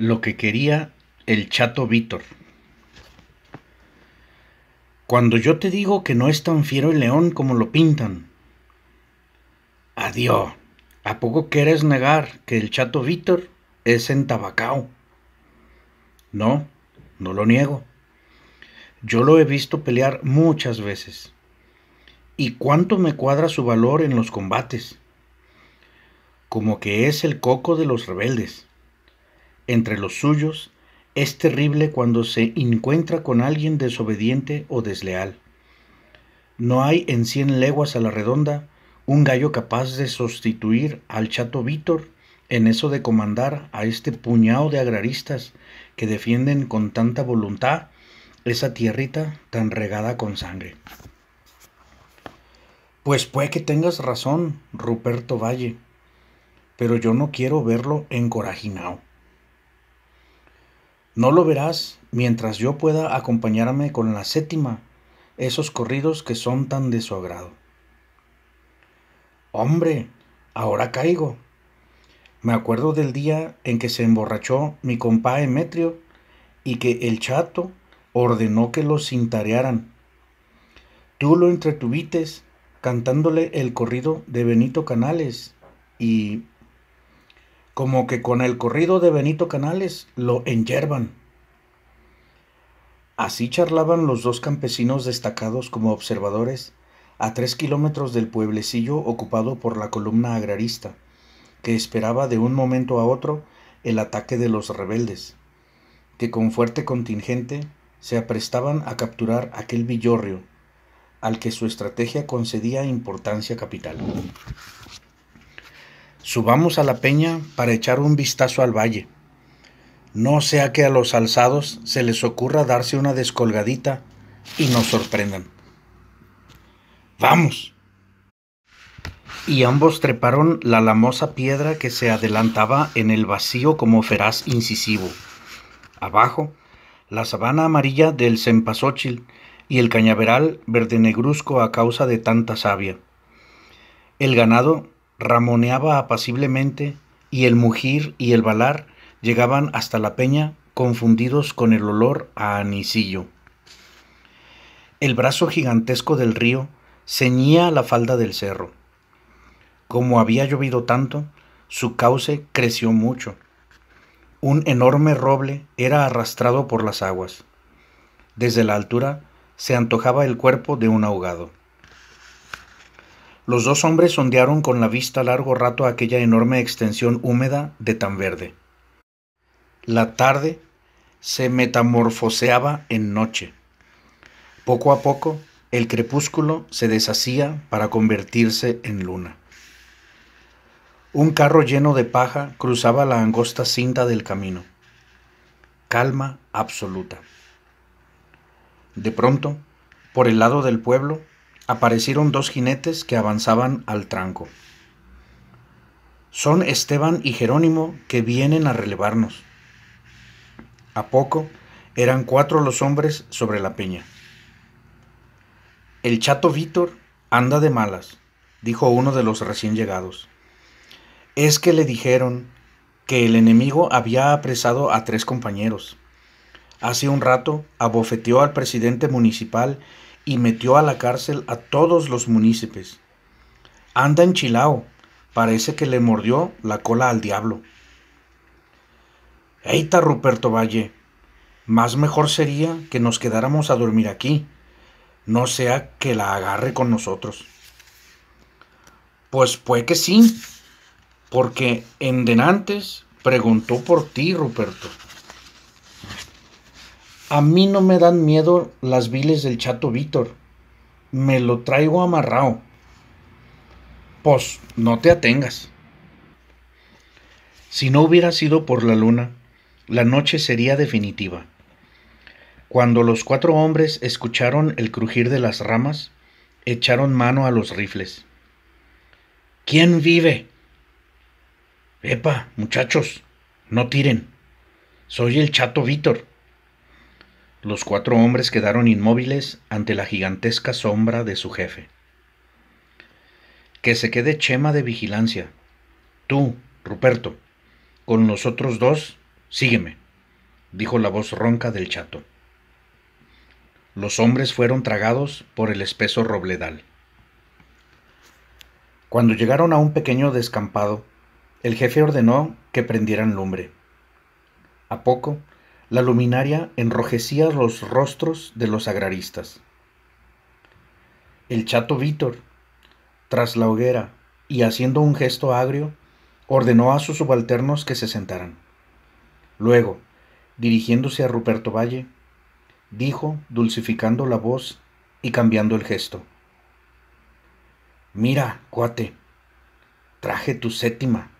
lo que quería el chato Víctor. Cuando yo te digo que no es tan fiero el león como lo pintan. Adiós. ¿A poco quieres negar que el chato Víctor es en Tabacao? No, no lo niego. Yo lo he visto pelear muchas veces. ¿Y cuánto me cuadra su valor en los combates? Como que es el coco de los rebeldes entre los suyos es terrible cuando se encuentra con alguien desobediente o desleal. No hay en cien leguas a la redonda un gallo capaz de sustituir al chato Víctor en eso de comandar a este puñado de agraristas que defienden con tanta voluntad esa tierrita tan regada con sangre. Pues puede que tengas razón, Ruperto Valle, pero yo no quiero verlo encorajinado. No lo verás mientras yo pueda acompañarme con la séptima, esos corridos que son tan de su agrado. Hombre, ahora caigo. Me acuerdo del día en que se emborrachó mi compa Emetrio y que el chato ordenó que lo cintarearan. Tú lo entretuvites cantándole el corrido de Benito Canales y como que con el corrido de Benito Canales lo enyerban. Así charlaban los dos campesinos destacados como observadores a tres kilómetros del pueblecillo ocupado por la columna agrarista, que esperaba de un momento a otro el ataque de los rebeldes, que con fuerte contingente se aprestaban a capturar aquel villorrio, al que su estrategia concedía importancia capital. Subamos a la peña para echar un vistazo al valle. No sea que a los alzados se les ocurra darse una descolgadita y nos sorprendan. ¡Vamos! Y ambos treparon la lamosa piedra que se adelantaba en el vacío como feraz incisivo. Abajo, la sabana amarilla del cempasóchil y el cañaveral verde negruzco a causa de tanta savia. El ganado ramoneaba apaciblemente y el mugir y el balar llegaban hasta la peña confundidos con el olor a anisillo. El brazo gigantesco del río ceñía la falda del cerro. Como había llovido tanto, su cauce creció mucho. Un enorme roble era arrastrado por las aguas. Desde la altura se antojaba el cuerpo de un ahogado. Los dos hombres sondearon con la vista largo rato aquella enorme extensión húmeda de tan verde. La tarde se metamorfoseaba en noche. Poco a poco, el crepúsculo se deshacía para convertirse en luna. Un carro lleno de paja cruzaba la angosta cinta del camino. Calma absoluta. De pronto, por el lado del pueblo, aparecieron dos jinetes que avanzaban al tranco. Son Esteban y Jerónimo que vienen a relevarnos. A poco eran cuatro los hombres sobre la peña. El chato Víctor anda de malas, dijo uno de los recién llegados. Es que le dijeron que el enemigo había apresado a tres compañeros. Hace un rato abofeteó al presidente municipal y metió a la cárcel a todos los munícipes. Anda en Chilao, parece que le mordió la cola al diablo. Eita, Ruperto Valle, más mejor sería que nos quedáramos a dormir aquí, no sea que la agarre con nosotros. Pues puede que sí, porque en denantes preguntó por ti, Ruperto. A mí no me dan miedo las viles del chato Víctor. Me lo traigo amarrado. Pues no te atengas. Si no hubiera sido por la luna, la noche sería definitiva. Cuando los cuatro hombres escucharon el crujir de las ramas, echaron mano a los rifles. ¿Quién vive? Epa, muchachos, no tiren. Soy el chato Víctor. Los cuatro hombres quedaron inmóviles ante la gigantesca sombra de su jefe. Que se quede Chema de vigilancia. Tú, Ruperto, con nosotros dos, sígueme, dijo la voz ronca del chato. Los hombres fueron tragados por el espeso robledal. Cuando llegaron a un pequeño descampado, el jefe ordenó que prendieran lumbre. A poco, la luminaria enrojecía los rostros de los agraristas. El chato Víctor, tras la hoguera y haciendo un gesto agrio, ordenó a sus subalternos que se sentaran. Luego, dirigiéndose a Ruperto Valle, dijo, dulcificando la voz y cambiando el gesto. Mira, cuate, traje tu séptima.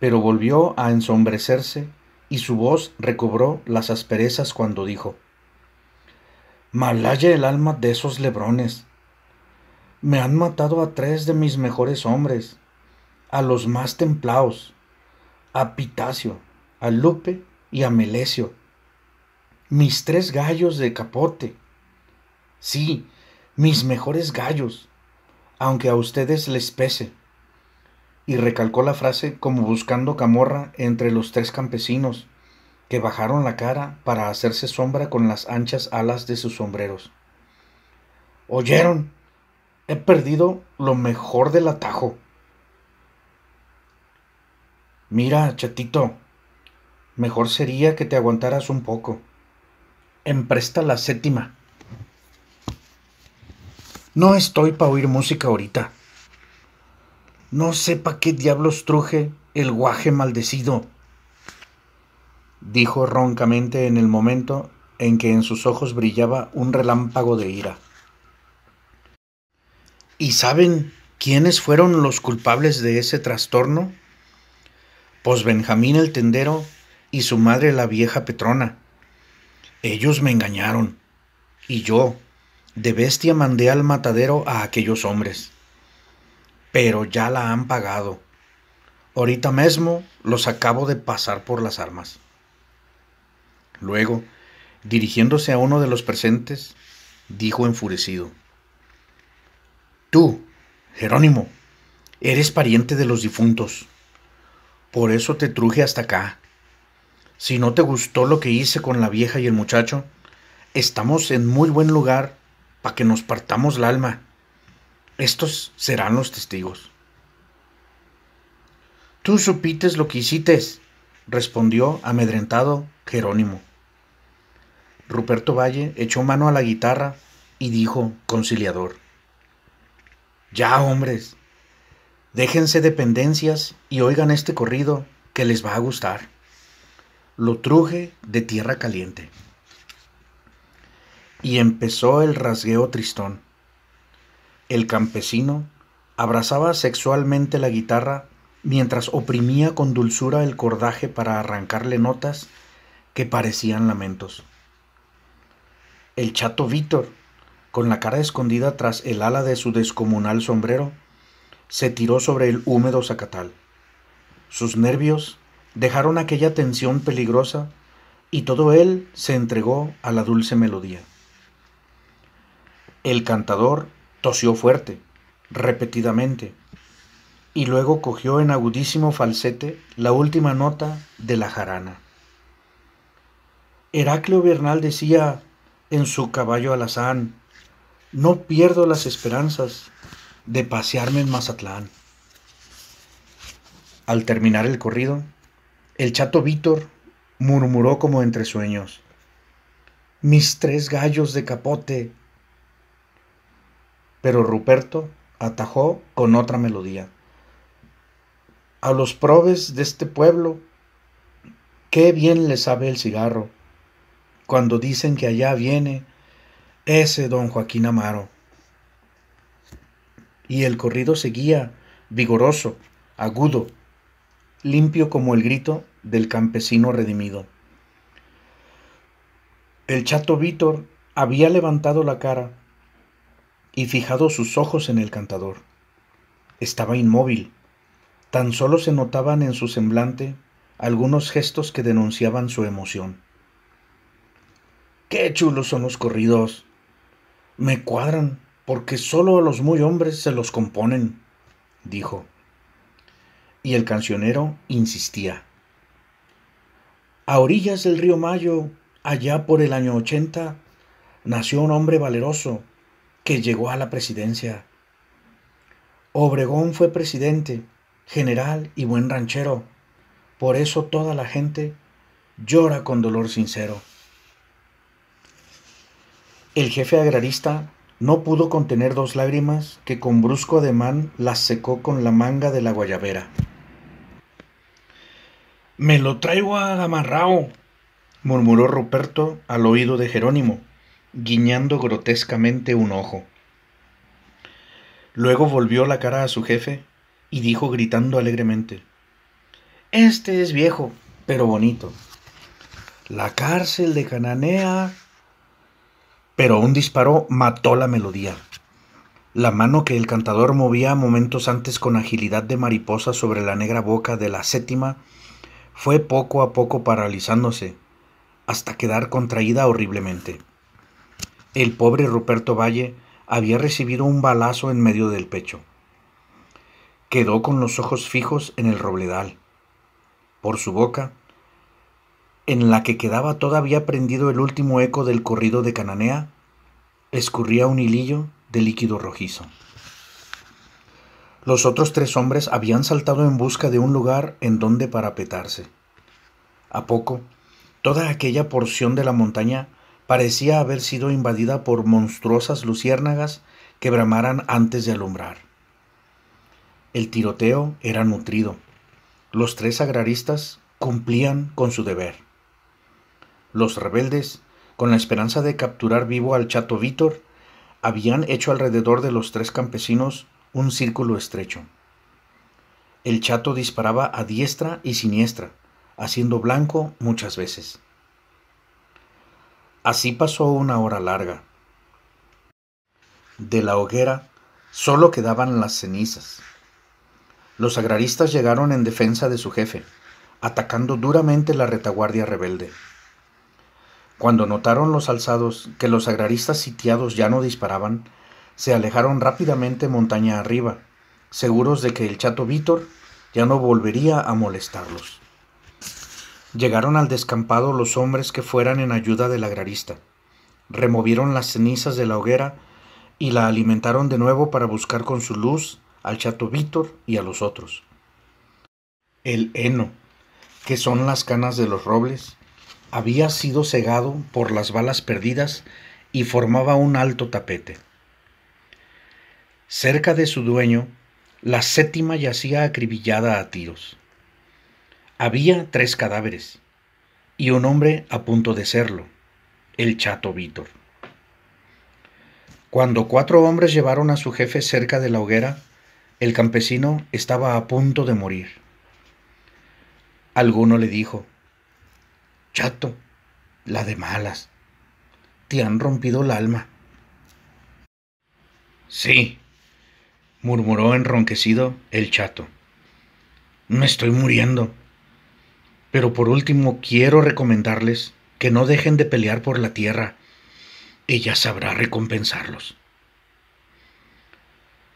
Pero volvió a ensombrecerse y su voz recobró las asperezas cuando dijo, Malaya el alma de esos lebrones. Me han matado a tres de mis mejores hombres, a los más templados, a Pitacio, a Lupe y a Melesio, mis tres gallos de capote. Sí, mis mejores gallos, aunque a ustedes les pese y recalcó la frase como buscando camorra entre los tres campesinos, que bajaron la cara para hacerse sombra con las anchas alas de sus sombreros. ¿Oyeron? He perdido lo mejor del atajo. Mira, chatito, mejor sería que te aguantaras un poco. Empresta la séptima. No estoy para oír música ahorita no sepa qué diablos truje el guaje maldecido, dijo roncamente en el momento en que en sus ojos brillaba un relámpago de ira. ¿Y saben quiénes fueron los culpables de ese trastorno? Pues Benjamín el tendero y su madre la vieja Petrona. Ellos me engañaron, y yo, de bestia, mandé al matadero a aquellos hombres pero ya la han pagado. Ahorita mismo los acabo de pasar por las armas. Luego, dirigiéndose a uno de los presentes, dijo enfurecido, Tú, Jerónimo, eres pariente de los difuntos. Por eso te truje hasta acá. Si no te gustó lo que hice con la vieja y el muchacho, estamos en muy buen lugar para que nos partamos la alma. Estos serán los testigos. Tú supites lo que hicites, respondió amedrentado Jerónimo. Ruperto Valle echó mano a la guitarra y dijo conciliador. Ya, hombres, déjense dependencias y oigan este corrido que les va a gustar. Lo truje de tierra caliente. Y empezó el rasgueo tristón. El campesino abrazaba sexualmente la guitarra mientras oprimía con dulzura el cordaje para arrancarle notas que parecían lamentos. El chato Víctor, con la cara escondida tras el ala de su descomunal sombrero, se tiró sobre el húmedo zacatal. Sus nervios dejaron aquella tensión peligrosa y todo él se entregó a la dulce melodía. El cantador Tosió fuerte, repetidamente, y luego cogió en agudísimo falsete la última nota de la jarana. Heraclio Bernal decía en su caballo alazán, no pierdo las esperanzas de pasearme en Mazatlán. Al terminar el corrido, el chato Víctor murmuró como entre sueños, mis tres gallos de capote pero Ruperto atajó con otra melodía. A los probes de este pueblo, qué bien les sabe el cigarro cuando dicen que allá viene ese don Joaquín Amaro. Y el corrido seguía, vigoroso, agudo, limpio como el grito del campesino redimido. El chato Víctor había levantado la cara y fijado sus ojos en el cantador. Estaba inmóvil. Tan solo se notaban en su semblante algunos gestos que denunciaban su emoción. ¡Qué chulos son los corridos! Me cuadran, porque solo a los muy hombres se los componen, dijo. Y el cancionero insistía. A orillas del río Mayo, allá por el año 80 nació un hombre valeroso que llegó a la presidencia. Obregón fue presidente, general y buen ranchero. Por eso toda la gente llora con dolor sincero. El jefe agrarista no pudo contener dos lágrimas que con brusco ademán las secó con la manga de la guayabera. Me lo traigo amarrao, murmuró Ruperto al oído de Jerónimo, guiñando grotescamente un ojo. Luego volvió la cara a su jefe y dijo gritando alegremente, Este es viejo, pero bonito. La cárcel de Cananea. Pero un disparo mató la melodía. La mano que el cantador movía momentos antes con agilidad de mariposa sobre la negra boca de la séptima fue poco a poco paralizándose, hasta quedar contraída horriblemente. El pobre Ruperto Valle había recibido un balazo en medio del pecho. Quedó con los ojos fijos en el robledal. Por su boca, en la que quedaba todavía prendido el último eco del corrido de Cananea, escurría un hilillo de líquido rojizo. Los otros tres hombres habían saltado en busca de un lugar en donde parapetarse. A poco, toda aquella porción de la montaña parecía haber sido invadida por monstruosas luciérnagas que bramaran antes de alumbrar. El tiroteo era nutrido. Los tres agraristas cumplían con su deber. Los rebeldes, con la esperanza de capturar vivo al chato Víctor, habían hecho alrededor de los tres campesinos un círculo estrecho. El chato disparaba a diestra y siniestra, haciendo blanco muchas veces. Así pasó una hora larga. De la hoguera solo quedaban las cenizas. Los agraristas llegaron en defensa de su jefe, atacando duramente la retaguardia rebelde. Cuando notaron los alzados que los agraristas sitiados ya no disparaban, se alejaron rápidamente montaña arriba, seguros de que el chato Vítor ya no volvería a molestarlos. Llegaron al descampado los hombres que fueran en ayuda del agrarista. Removieron las cenizas de la hoguera y la alimentaron de nuevo para buscar con su luz al chato Víctor y a los otros. El heno, que son las canas de los robles, había sido cegado por las balas perdidas y formaba un alto tapete. Cerca de su dueño, la séptima yacía acribillada a tiros. Había tres cadáveres y un hombre a punto de serlo, el chato Vítor. Cuando cuatro hombres llevaron a su jefe cerca de la hoguera, el campesino estaba a punto de morir. Alguno le dijo, Chato, la de malas, te han rompido el alma. Sí, murmuró enronquecido el chato. Me estoy muriendo. Pero por último, quiero recomendarles que no dejen de pelear por la tierra. Ella sabrá recompensarlos.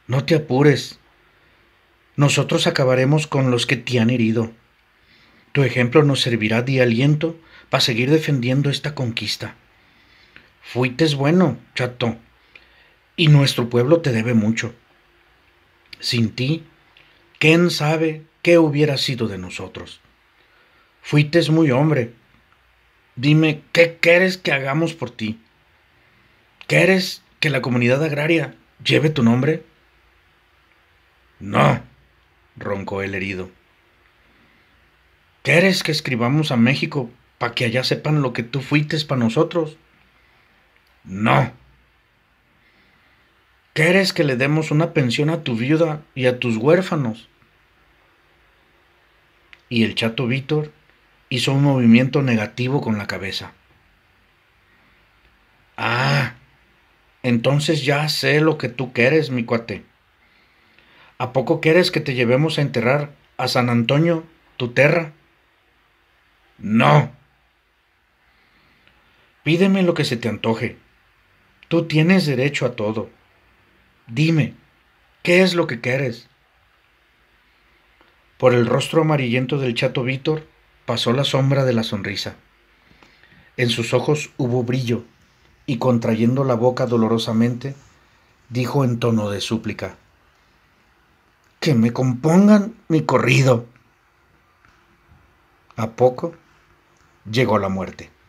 No te apures. Nosotros acabaremos con los que te han herido. Tu ejemplo nos servirá de aliento para seguir defendiendo esta conquista. Fuiste bueno, chato, y nuestro pueblo te debe mucho. Sin ti, ¿quién sabe qué hubiera sido de nosotros? fuites muy hombre. Dime, ¿qué quieres que hagamos por ti? ¿Quieres que la comunidad agraria lleve tu nombre? No, roncó el herido. ¿Quieres que escribamos a México para que allá sepan lo que tú fuites para nosotros? No. ¿Quieres que le demos una pensión a tu viuda y a tus huérfanos? Y el chato Víctor hizo un movimiento negativo con la cabeza. Ah, entonces ya sé lo que tú quieres, mi cuate. ¿A poco quieres que te llevemos a enterrar a San Antonio, tu terra? No. Pídeme lo que se te antoje. Tú tienes derecho a todo. Dime, ¿qué es lo que quieres? Por el rostro amarillento del chato Víctor, pasó la sombra de la sonrisa. En sus ojos hubo brillo, y contrayendo la boca dolorosamente, dijo en tono de súplica, Que me compongan mi corrido. A poco llegó la muerte.